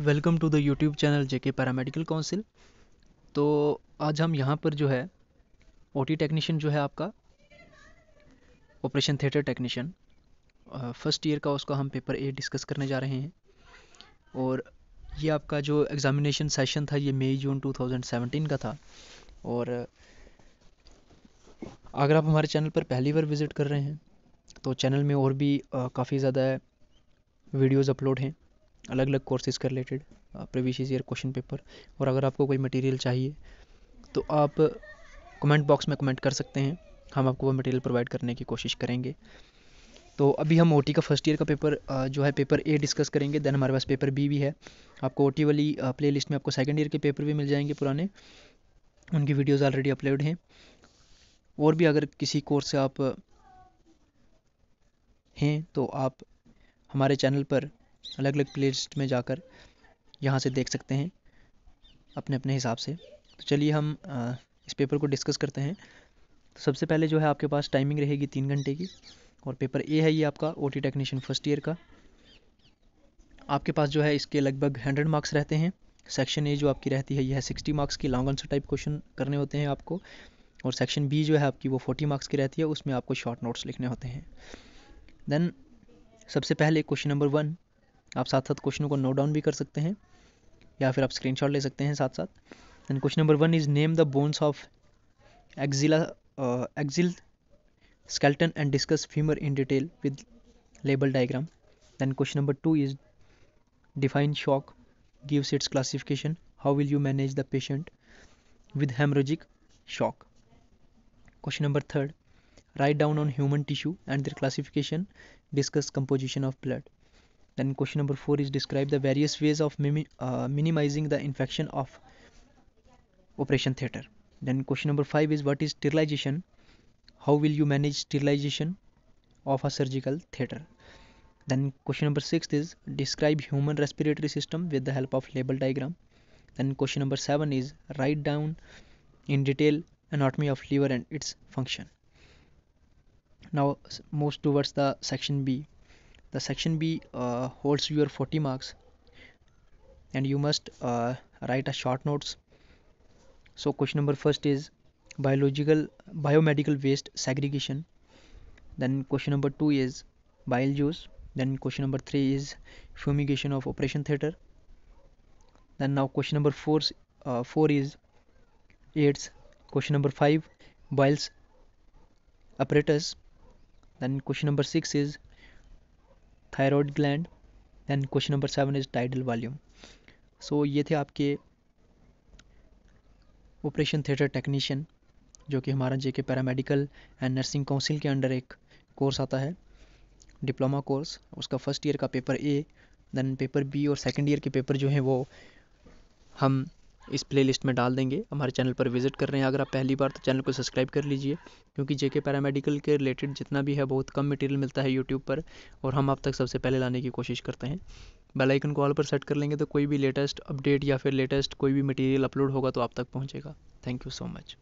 Welcome to the YouTube channel J K paramedical council तो आज हम यहाँ पर जो है ओटी टेक्नीशियन जो है आपका operation theatre technician first year का उसका हम पेपर ए डिस्कस करने जा रहे हैं और ये आपका जो एग्ज़ामिनेशन सेशन था ये मई जून 2017 का था और अगर आप हमारे चैनल पर पहली बार विज़िट कर रहे हैं तो चैनल में और भी काफ़ी ज़्यादा वीडियोज़ अपलोड हैं अलग अलग कोर्सेज़ के related previous year question paper और अगर आपको कोई मटेरियल चाहिए तो आप कमेंट बॉक्स में कमेंट कर सकते हैं हम आपको वो मटेरियल प्रोवाइड करने की कोशिश करेंगे तो अभी हम ओ का फर्स्ट ईयर का पेपर uh, जो है पेपर ए डिस्कस करेंगे देन हमारे पास पेपर बी भी है आपको ओ वाली प्ले uh, लिस्ट में आपको सेकेंड ईयर के पेपर भी मिल जाएंगे पुराने उनकी वीडियोज़ ऑलरेडी अपलोड हैं और भी अगर किसी कोर्स से आप हैं तो आप हमारे चैनल पर अलग अलग प्ले लिस्ट में जाकर यहाँ से देख सकते हैं अपने अपने हिसाब से तो चलिए हम इस पेपर को डिस्कस करते हैं तो सबसे पहले जो है आपके पास टाइमिंग रहेगी तीन घंटे की और पेपर ए है ये आपका ओ टेक्नीशियन फर्स्ट ईयर का आपके पास जो है इसके लगभग हंड्रेड मार्क्स रहते हैं सेक्शन ए जो आपकी रहती है यह है सिक्सटी मार्क्स की लॉन्ग आंसर टाइप क्वेश्चन करने होते हैं आपको और सेक्शन बी जो है आपकी वो फोर्टी मार्क्स की रहती है उसमें आपको शॉर्ट नोट्स लिखने होते हैं देन सबसे पहले क्वेश्चन नंबर वन आप साथ साथ क्वेश्चनों को नोट डाउन भी कर सकते हैं या फिर आप स्क्रीनशॉट ले सकते हैं साथ साथ and question number one is name the bones of axial axial skeleton and discuss femur in detail with label diagram then question number two is define shock gives its classification how will you manage the patient with haemorrhagic shock question number third write down on human tissue and their classification discuss composition of blood Then question number four is describe the various ways of mimi- uh, minimizing the infection of operation theater. Then question number five is what is sterilization? How will you manage sterilization of a surgical theater? Then question number six is describe human respiratory system with the help of label diagram. Then question number seven is write down in detail anatomy of liver and its function. Now moves towards the section B the section B uh, holds your 40 marks and you must uh, write a short notes so question number first is biological biomedical waste segregation then question number two is bile juice then question number three is fumigation of operation theater then now question number four uh, four is aids question number five biles apparatus then question number six is thyroid gland and question number seven is tidal volume so ये थे आपके operation theatre technician जो कि हमारा J K paramedical and nursing council के under एक course आता है डिप्लोमा कोर्स उसका फर्स्ट ईयर का paper A then paper B और सेकंड ईयर के पेपर जो हैं वो हम इस प्लेलिस्ट में डाल देंगे हमारे चैनल पर विजिट कर रहे हैं अगर आप पहली बार तो चैनल को सब्सक्राइब कर लीजिए क्योंकि जेके पैरामेडिकल के रिलेटेड जितना भी है बहुत कम मटेरियल मिलता है यूट्यूब पर और हम आप तक सबसे पहले लाने की कोशिश करते हैं बेल आइकन को ऑल पर सेट कर लेंगे तो कोई भी लेटेस्ट अपडेट या फिर लेटेस्ट कोई भी मटेरियल अपलोड होगा तो आप तक पहुँचेगा थैंक यू सो मच